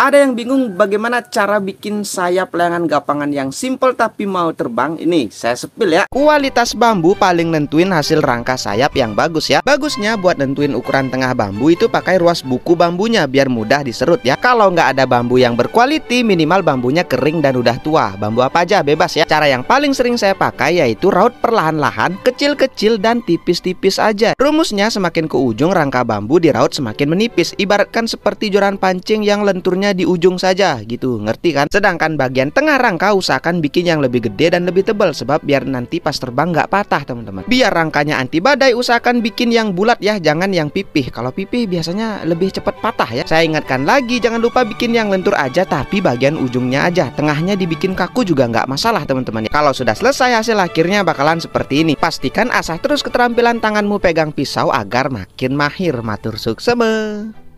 Ada yang bingung bagaimana cara bikin sayap layangan gapangan yang simple tapi mau terbang? Ini saya sepil ya. Kualitas bambu paling nentuin hasil rangka sayap yang bagus ya. Bagusnya buat nentuin ukuran tengah bambu itu pakai ruas buku bambunya biar mudah diserut ya. Kalau nggak ada bambu yang berkualiti minimal bambunya kering dan udah tua. Bambu apa aja bebas ya. Cara yang paling sering saya pakai yaitu raut perlahan-lahan, kecil-kecil dan tipis-tipis aja. Rumusnya semakin ke ujung rangka bambu diraut semakin menipis. Ibaratkan seperti joran pancing yang lenturnya di ujung saja gitu ngerti kan sedangkan bagian tengah rangka usahakan bikin yang lebih gede dan lebih tebal sebab biar nanti pas terbang nggak patah teman-teman biar rangkanya anti badai usahakan bikin yang bulat ya jangan yang pipih kalau pipih biasanya lebih cepat patah ya saya ingatkan lagi jangan lupa bikin yang lentur aja tapi bagian ujungnya aja tengahnya dibikin kaku juga nggak masalah teman-teman ya. kalau sudah selesai hasil akhirnya bakalan seperti ini pastikan asah terus keterampilan tanganmu pegang pisau agar makin mahir matur sukses